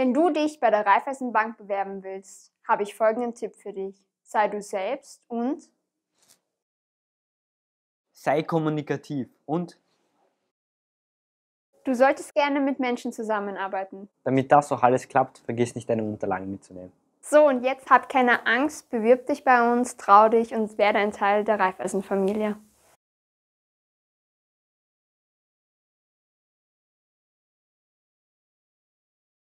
Wenn du dich bei der Raiffeisenbank bewerben willst, habe ich folgenden Tipp für dich. Sei du selbst und sei kommunikativ und du solltest gerne mit Menschen zusammenarbeiten. Damit das auch alles klappt, vergiss nicht deine Unterlagen mitzunehmen. So, und jetzt hab keine Angst, bewirb dich bei uns, trau dich und werde ein Teil der Raiffeisenfamilie.